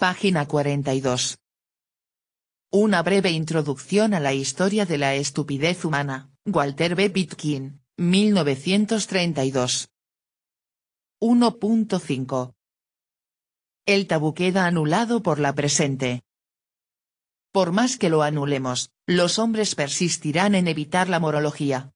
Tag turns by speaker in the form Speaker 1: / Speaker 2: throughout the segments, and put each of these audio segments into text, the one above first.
Speaker 1: Página 42. Una breve introducción a la historia de la estupidez humana, Walter B. Pitkin, 1932. 1.5. El tabú queda anulado por la presente. Por más que lo anulemos, los hombres persistirán en evitar la morología.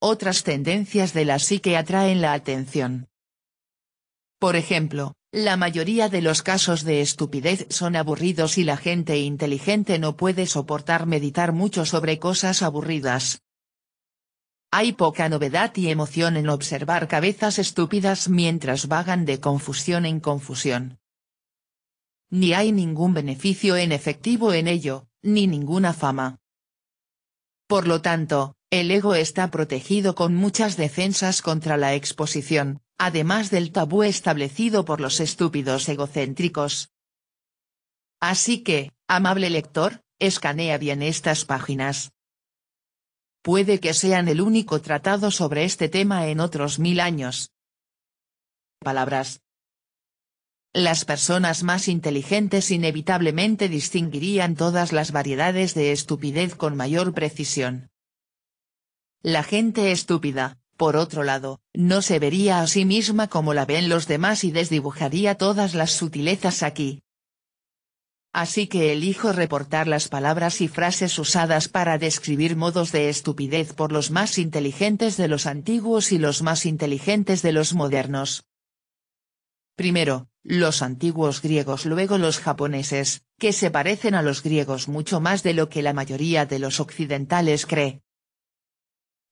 Speaker 1: Otras tendencias de la psique atraen la atención. Por ejemplo, la mayoría de los casos de estupidez son aburridos y la gente inteligente no puede soportar meditar mucho sobre cosas aburridas. Hay poca novedad y emoción en observar cabezas estúpidas mientras vagan de confusión en confusión. Ni hay ningún beneficio en efectivo en ello, ni ninguna fama. Por lo tanto, el ego está protegido con muchas defensas contra la exposición, además del tabú establecido por los estúpidos egocéntricos. Así que, amable lector, escanea bien estas páginas. Puede que sean el único tratado sobre este tema en otros mil años. Palabras. Las personas más inteligentes inevitablemente distinguirían todas las variedades de estupidez con mayor precisión. La gente estúpida, por otro lado, no se vería a sí misma como la ven los demás y desdibujaría todas las sutilezas aquí. Así que elijo reportar las palabras y frases usadas para describir modos de estupidez por los más inteligentes de los antiguos y los más inteligentes de los modernos. Primero, los antiguos griegos luego los japoneses, que se parecen a los griegos mucho más de lo que la mayoría de los occidentales cree.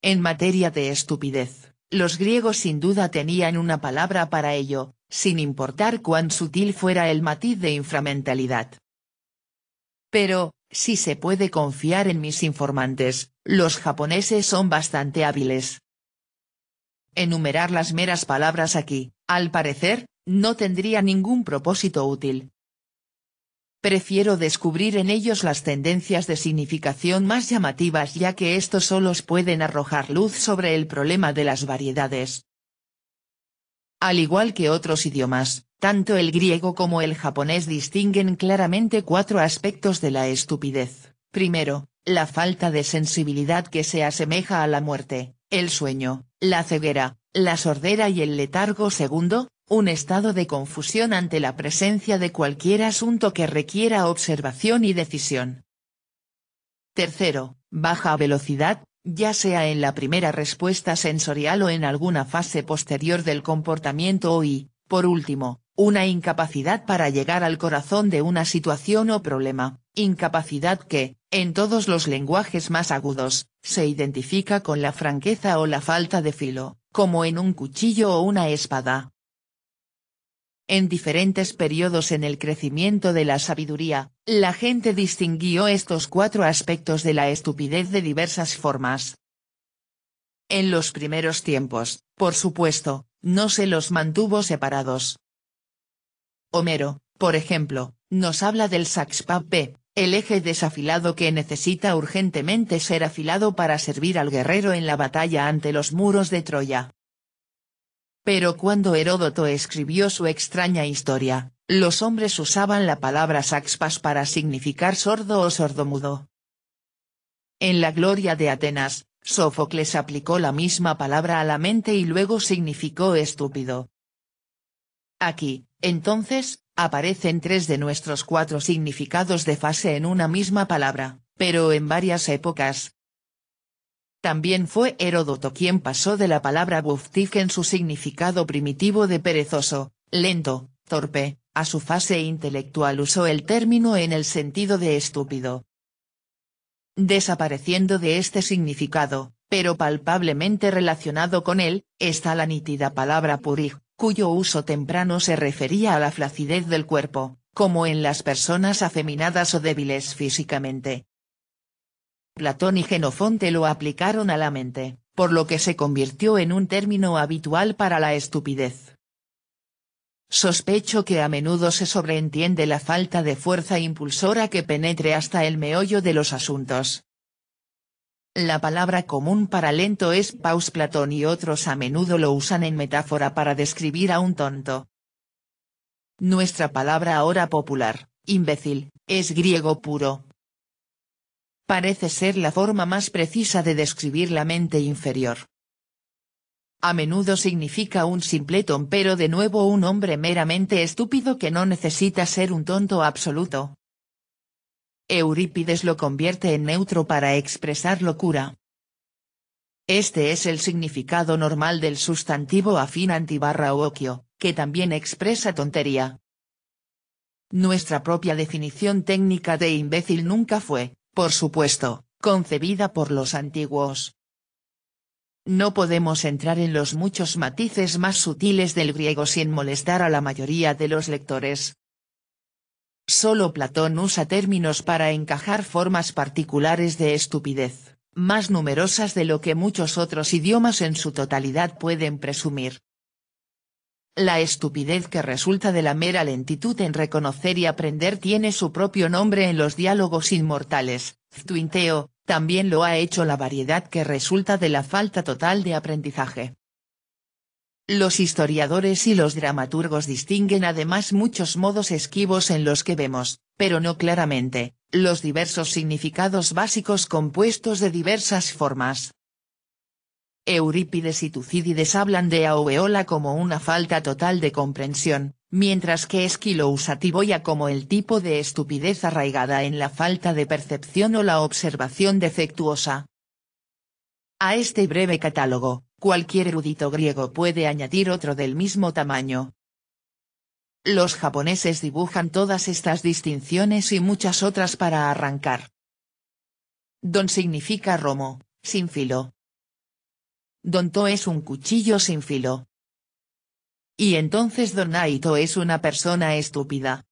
Speaker 1: En materia de estupidez, los griegos sin duda tenían una palabra para ello, sin importar cuán sutil fuera el matiz de inframentalidad. Pero, si se puede confiar en mis informantes, los japoneses son bastante hábiles. Enumerar las meras palabras aquí, al parecer, no tendría ningún propósito útil, prefiero descubrir en ellos las tendencias de significación más llamativas ya que estos solos pueden arrojar luz sobre el problema de las variedades. Al igual que otros idiomas, tanto el griego como el japonés distinguen claramente cuatro aspectos de la estupidez. Primero, la falta de sensibilidad que se asemeja a la muerte, el sueño, la ceguera, la sordera y el letargo. Segundo, un estado de confusión ante la presencia de cualquier asunto que requiera observación y decisión. Tercero, baja velocidad, ya sea en la primera respuesta sensorial o en alguna fase posterior del comportamiento y, por último, una incapacidad para llegar al corazón de una situación o problema, incapacidad que, en todos los lenguajes más agudos, se identifica con la franqueza o la falta de filo, como en un cuchillo o una espada. En diferentes periodos en el crecimiento de la sabiduría, la gente distinguió estos cuatro aspectos de la estupidez de diversas formas. En los primeros tiempos, por supuesto, no se los mantuvo separados. Homero, por ejemplo, nos habla del saxpape, el eje desafilado que necesita urgentemente ser afilado para servir al guerrero en la batalla ante los muros de Troya. Pero cuando Heródoto escribió su extraña historia, los hombres usaban la palabra saxpas para significar sordo o sordomudo. En la gloria de Atenas, Sófocles aplicó la misma palabra a la mente y luego significó estúpido. Aquí, entonces, aparecen tres de nuestros cuatro significados de fase en una misma palabra, pero en varias épocas, también fue Heródoto quien pasó de la palabra buftig en su significado primitivo de perezoso, lento, torpe, a su fase intelectual usó el término en el sentido de estúpido. Desapareciendo de este significado, pero palpablemente relacionado con él, está la nítida palabra purig, cuyo uso temprano se refería a la flacidez del cuerpo, como en las personas afeminadas o débiles físicamente, Platón y Genofonte lo aplicaron a la mente, por lo que se convirtió en un término habitual para la estupidez. Sospecho que a menudo se sobreentiende la falta de fuerza impulsora que penetre hasta el meollo de los asuntos. La palabra común para lento es paus Platón y otros a menudo lo usan en metáfora para describir a un tonto. Nuestra palabra ahora popular, imbécil, es griego puro, parece ser la forma más precisa de describir la mente inferior. A menudo significa un simpletón pero de nuevo un hombre meramente estúpido que no necesita ser un tonto absoluto. Eurípides lo convierte en neutro para expresar locura. Este es el significado normal del sustantivo afín antibarra oquio, que también expresa tontería. Nuestra propia definición técnica de imbécil nunca fue, por supuesto, concebida por los antiguos. No podemos entrar en los muchos matices más sutiles del griego sin molestar a la mayoría de los lectores. Solo Platón usa términos para encajar formas particulares de estupidez, más numerosas de lo que muchos otros idiomas en su totalidad pueden presumir. La estupidez que resulta de la mera lentitud en reconocer y aprender tiene su propio nombre en los diálogos inmortales, Twinteo, también lo ha hecho la variedad que resulta de la falta total de aprendizaje. Los historiadores y los dramaturgos distinguen además muchos modos esquivos en los que vemos, pero no claramente, los diversos significados básicos compuestos de diversas formas, Eurípides y Tucídides hablan de Aueola como una falta total de comprensión, mientras que Esquilo usa tiboya como el tipo de estupidez arraigada en la falta de percepción o la observación defectuosa. A este breve catálogo, cualquier erudito griego puede añadir otro del mismo tamaño. Los japoneses dibujan todas estas distinciones y muchas otras para arrancar. Don significa romo, sin filo, Donto es un cuchillo sin filo. Y entonces Donaito es una persona estúpida.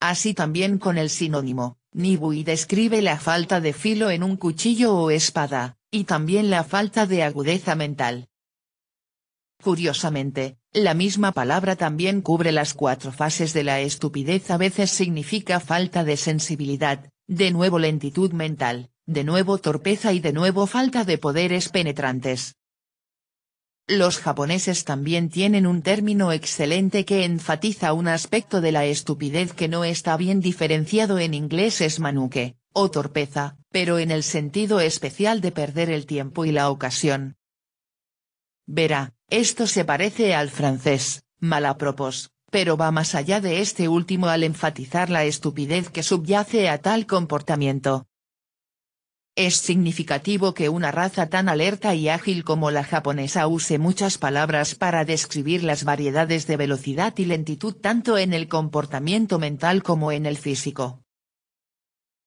Speaker 1: Así también con el sinónimo, Nibui describe la falta de filo en un cuchillo o espada, y también la falta de agudeza mental. Curiosamente, la misma palabra también cubre las cuatro fases de la estupidez a veces significa falta de sensibilidad, de nuevo lentitud mental, de nuevo torpeza y de nuevo falta de poderes penetrantes. Los japoneses también tienen un término excelente que enfatiza un aspecto de la estupidez que no está bien diferenciado en inglés es manuque, o torpeza, pero en el sentido especial de perder el tiempo y la ocasión. Verá, esto se parece al francés, malapropos, pero va más allá de este último al enfatizar la estupidez que subyace a tal comportamiento. Es significativo que una raza tan alerta y ágil como la japonesa use muchas palabras para describir las variedades de velocidad y lentitud tanto en el comportamiento mental como en el físico.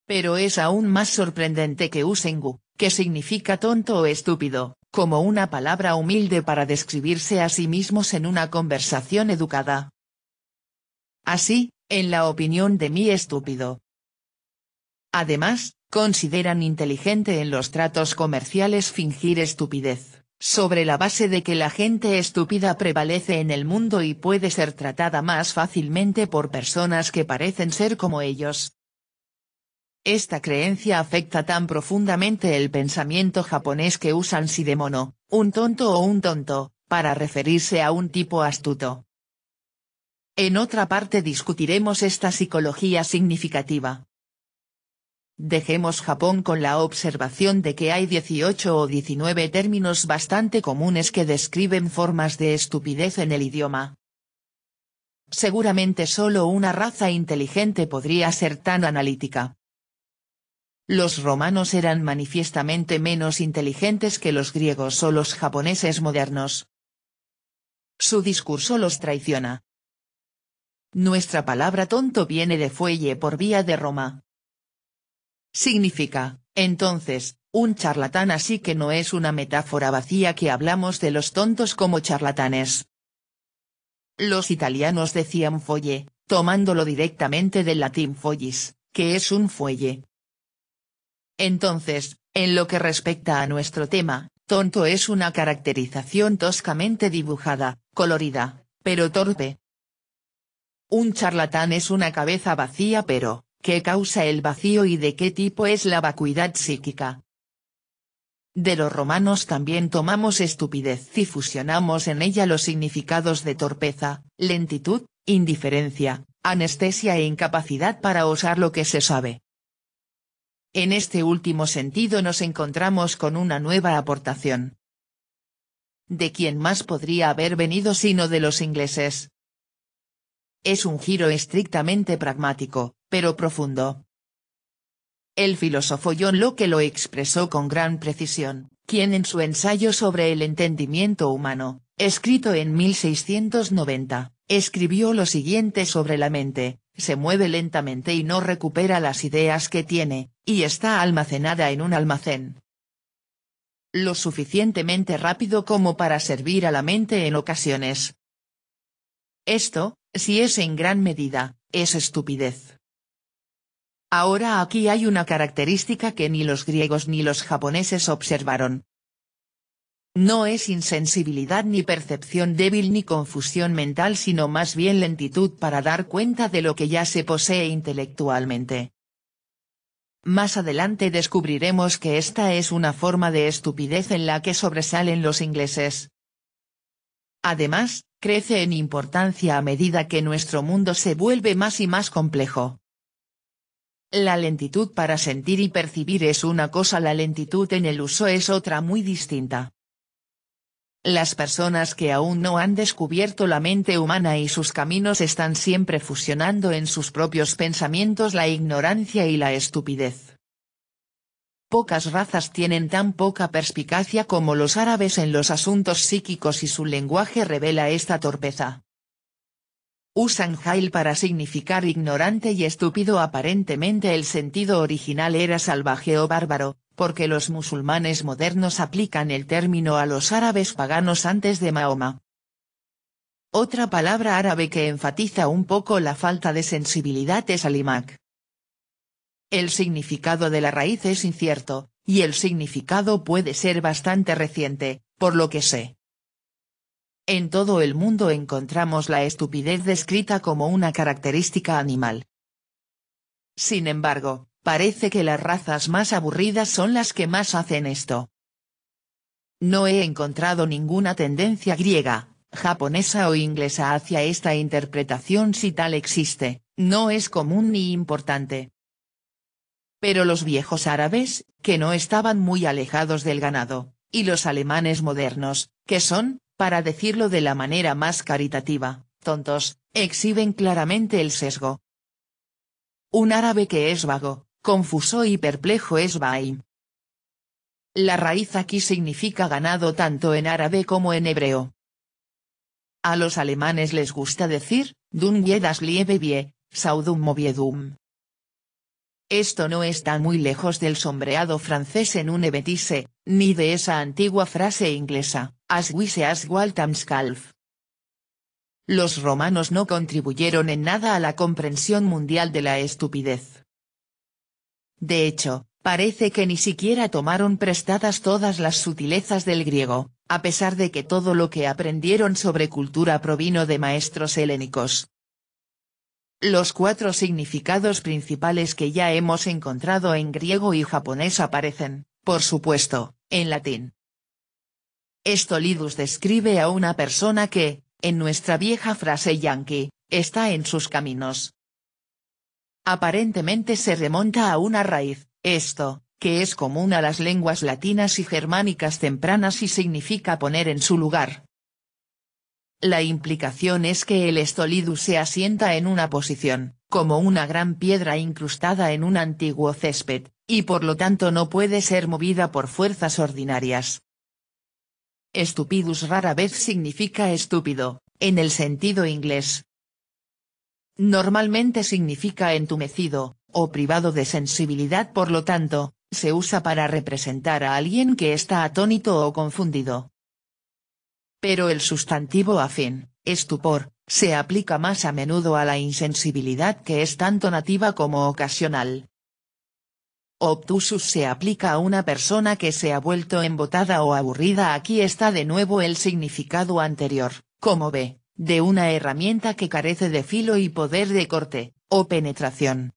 Speaker 1: Pero es aún más sorprendente que usen gu, que significa tonto o estúpido, como una palabra humilde para describirse a sí mismos en una conversación educada. Así, en la opinión de mi estúpido, Además, consideran inteligente en los tratos comerciales fingir estupidez, sobre la base de que la gente estúpida prevalece en el mundo y puede ser tratada más fácilmente por personas que parecen ser como ellos. Esta creencia afecta tan profundamente el pensamiento japonés que usan de mono, un tonto o un tonto, para referirse a un tipo astuto. En otra parte discutiremos esta psicología significativa. Dejemos Japón con la observación de que hay 18 o 19 términos bastante comunes que describen formas de estupidez en el idioma. Seguramente solo una raza inteligente podría ser tan analítica. Los romanos eran manifiestamente menos inteligentes que los griegos o los japoneses modernos. Su discurso los traiciona. Nuestra palabra tonto viene de fuelle por vía de Roma. Significa, entonces, un charlatán así que no es una metáfora vacía que hablamos de los tontos como charlatanes. Los italianos decían folle, tomándolo directamente del latín follis, que es un fuelle. Entonces, en lo que respecta a nuestro tema, tonto es una caracterización toscamente dibujada, colorida, pero torpe. Un charlatán es una cabeza vacía pero, ¿Qué causa el vacío y de qué tipo es la vacuidad psíquica? De los romanos también tomamos estupidez y fusionamos en ella los significados de torpeza, lentitud, indiferencia, anestesia e incapacidad para usar lo que se sabe. En este último sentido nos encontramos con una nueva aportación. ¿De quién más podría haber venido sino de los ingleses, es un giro estrictamente pragmático, pero profundo. El filósofo John Locke lo expresó con gran precisión, quien en su ensayo sobre el entendimiento humano, escrito en 1690, escribió lo siguiente sobre la mente, se mueve lentamente y no recupera las ideas que tiene, y está almacenada en un almacén. Lo suficientemente rápido como para servir a la mente en ocasiones. Esto, si es en gran medida, es estupidez. Ahora aquí hay una característica que ni los griegos ni los japoneses observaron. No es insensibilidad ni percepción débil ni confusión mental sino más bien lentitud para dar cuenta de lo que ya se posee intelectualmente. Más adelante descubriremos que esta es una forma de estupidez en la que sobresalen los ingleses, Además, crece en importancia a medida que nuestro mundo se vuelve más y más complejo. La lentitud para sentir y percibir es una cosa, la lentitud en el uso es otra muy distinta. Las personas que aún no han descubierto la mente humana y sus caminos están siempre fusionando en sus propios pensamientos la ignorancia y la estupidez. Pocas razas tienen tan poca perspicacia como los árabes en los asuntos psíquicos y su lenguaje revela esta torpeza. Usan jail para significar ignorante y estúpido aparentemente el sentido original era salvaje o bárbaro, porque los musulmanes modernos aplican el término a los árabes paganos antes de Mahoma. Otra palabra árabe que enfatiza un poco la falta de sensibilidad es alimak. El significado de la raíz es incierto, y el significado puede ser bastante reciente, por lo que sé. En todo el mundo encontramos la estupidez descrita como una característica animal. Sin embargo, parece que las razas más aburridas son las que más hacen esto. No he encontrado ninguna tendencia griega, japonesa o inglesa hacia esta interpretación si tal existe, no es común ni importante pero los viejos árabes, que no estaban muy alejados del ganado, y los alemanes modernos, que son, para decirlo de la manera más caritativa, tontos, exhiben claramente el sesgo. Un árabe que es vago, confuso y perplejo es Baim. La raíz aquí significa ganado tanto en árabe como en hebreo. A los alemanes les gusta decir, dun liebe vie, saudum moviedum, esto no está muy lejos del sombreado francés en un ebetise, ni de esa antigua frase inglesa, as wise as Waltham Calf. Los romanos no contribuyeron en nada a la comprensión mundial de la estupidez. De hecho, parece que ni siquiera tomaron prestadas todas las sutilezas del griego, a pesar de que todo lo que aprendieron sobre cultura provino de maestros helénicos, los cuatro significados principales que ya hemos encontrado en griego y japonés aparecen, por supuesto, en latín. Estolidus describe a una persona que, en nuestra vieja frase yankee, está en sus caminos. Aparentemente se remonta a una raíz, esto, que es común a las lenguas latinas y germánicas tempranas y significa poner en su lugar, la implicación es que el Estolidus se asienta en una posición, como una gran piedra incrustada en un antiguo césped, y por lo tanto no puede ser movida por fuerzas ordinarias. Estupidus rara vez significa estúpido, en el sentido inglés. Normalmente significa entumecido, o privado de sensibilidad por lo tanto, se usa para representar a alguien que está atónito o confundido. Pero el sustantivo afín, estupor, se aplica más a menudo a la insensibilidad que es tanto nativa como ocasional. Obtusus se aplica a una persona que se ha vuelto embotada o aburrida. Aquí está de nuevo el significado anterior, como ve, de una herramienta que carece de filo y poder de corte, o penetración.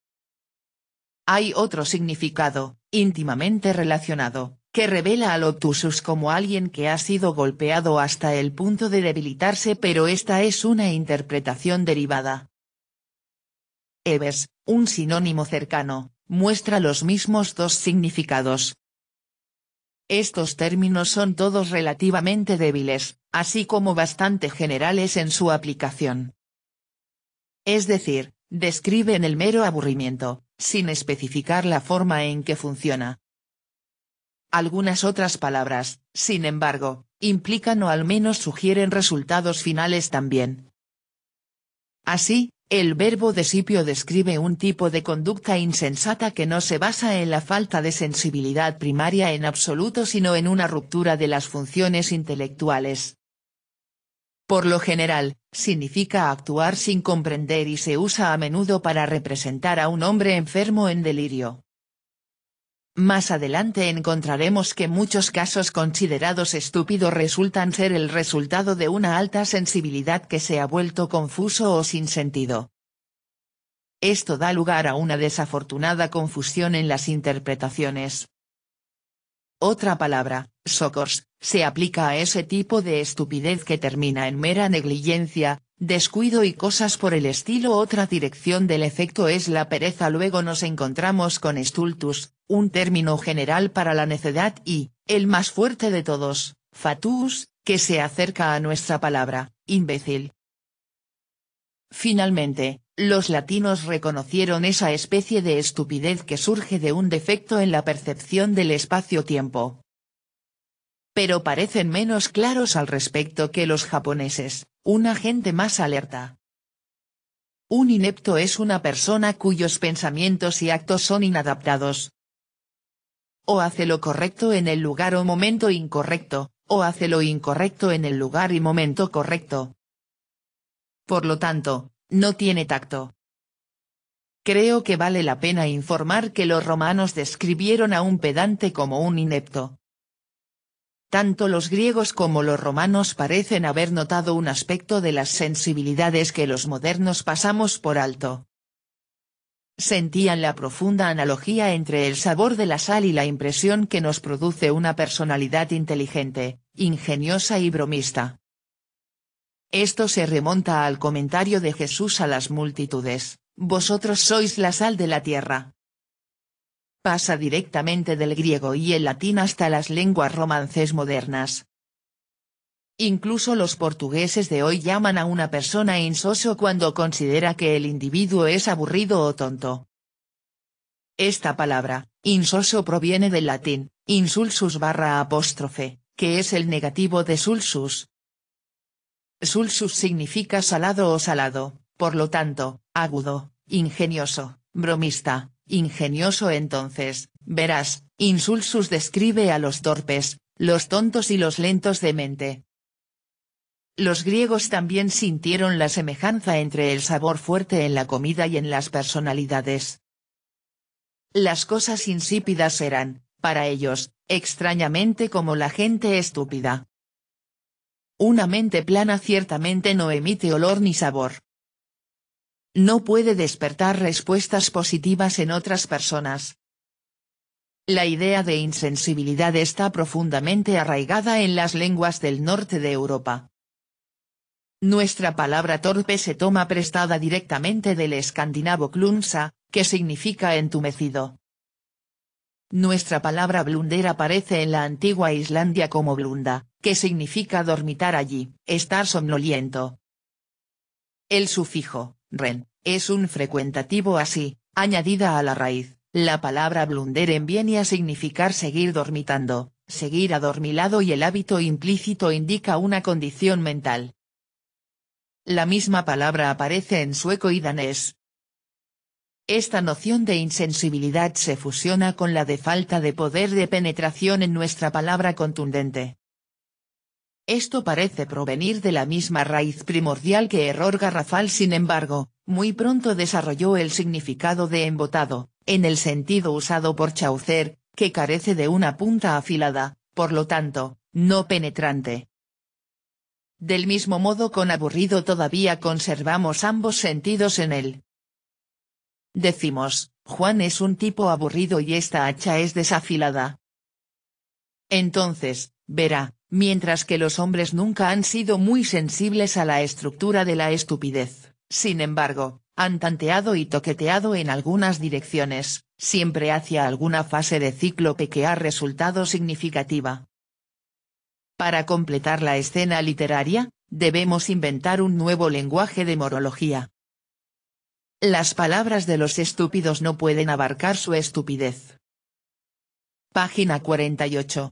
Speaker 1: Hay otro significado, íntimamente relacionado, que revela al obtusus como alguien que ha sido golpeado hasta el punto de debilitarse pero esta es una interpretación derivada. Eves, un sinónimo cercano, muestra los mismos dos significados. Estos términos son todos relativamente débiles, así como bastante generales en su aplicación. Es decir, describen el mero aburrimiento, sin especificar la forma en que funciona, algunas otras palabras, sin embargo, implican o al menos sugieren resultados finales también. Así, el verbo desipio describe un tipo de conducta insensata que no se basa en la falta de sensibilidad primaria en absoluto sino en una ruptura de las funciones intelectuales. Por lo general, significa actuar sin comprender y se usa a menudo para representar a un hombre enfermo en delirio. Más adelante encontraremos que muchos casos considerados estúpidos resultan ser el resultado de una alta sensibilidad que se ha vuelto confuso o sin sentido. Esto da lugar a una desafortunada confusión en las interpretaciones. Otra palabra, socors, se aplica a ese tipo de estupidez que termina en mera negligencia, descuido y cosas por el estilo. Otra dirección del efecto es la pereza. Luego nos encontramos con stultus, un término general para la necedad y, el más fuerte de todos, fatus, que se acerca a nuestra palabra, imbécil. Finalmente, los latinos reconocieron esa especie de estupidez que surge de un defecto en la percepción del espacio-tiempo. Pero parecen menos claros al respecto que los japoneses, una gente más alerta. Un inepto es una persona cuyos pensamientos y actos son inadaptados, o hace lo correcto en el lugar o momento incorrecto, o hace lo incorrecto en el lugar y momento correcto. Por lo tanto, no tiene tacto. Creo que vale la pena informar que los romanos describieron a un pedante como un inepto. Tanto los griegos como los romanos parecen haber notado un aspecto de las sensibilidades que los modernos pasamos por alto sentían la profunda analogía entre el sabor de la sal y la impresión que nos produce una personalidad inteligente, ingeniosa y bromista. Esto se remonta al comentario de Jesús a las multitudes, vosotros sois la sal de la tierra. Pasa directamente del griego y el latín hasta las lenguas romances modernas, Incluso los portugueses de hoy llaman a una persona insoso cuando considera que el individuo es aburrido o tonto. Esta palabra, insoso proviene del latín, insulsus barra apóstrofe, que es el negativo de sulsus. Sulsus significa salado o salado, por lo tanto, agudo, ingenioso, bromista, ingenioso entonces, verás, insulsus describe a los torpes, los tontos y los lentos de mente, los griegos también sintieron la semejanza entre el sabor fuerte en la comida y en las personalidades. Las cosas insípidas eran, para ellos, extrañamente como la gente estúpida. Una mente plana ciertamente no emite olor ni sabor. No puede despertar respuestas positivas en otras personas. La idea de insensibilidad está profundamente arraigada en las lenguas del norte de Europa. Nuestra palabra torpe se toma prestada directamente del escandinavo klunsa, que significa entumecido. Nuestra palabra blunder aparece en la antigua Islandia como blunda, que significa dormitar allí, estar somnoliento. El sufijo, ren, es un frecuentativo así, añadida a la raíz, la palabra blunderen viene a significar seguir dormitando, seguir adormilado y el hábito implícito indica una condición mental la misma palabra aparece en sueco y danés. Esta noción de insensibilidad se fusiona con la de falta de poder de penetración en nuestra palabra contundente. Esto parece provenir de la misma raíz primordial que error garrafal sin embargo, muy pronto desarrolló el significado de embotado, en el sentido usado por Chaucer, que carece de una punta afilada, por lo tanto, no penetrante. Del mismo modo con aburrido todavía conservamos ambos sentidos en él. Decimos, Juan es un tipo aburrido y esta hacha es desafilada. Entonces, verá, mientras que los hombres nunca han sido muy sensibles a la estructura de la estupidez, sin embargo, han tanteado y toqueteado en algunas direcciones, siempre hacia alguna fase de cíclope que ha resultado significativa. Para completar la escena literaria, debemos inventar un nuevo lenguaje de morología. Las palabras de los estúpidos no pueden abarcar su estupidez. Página 48.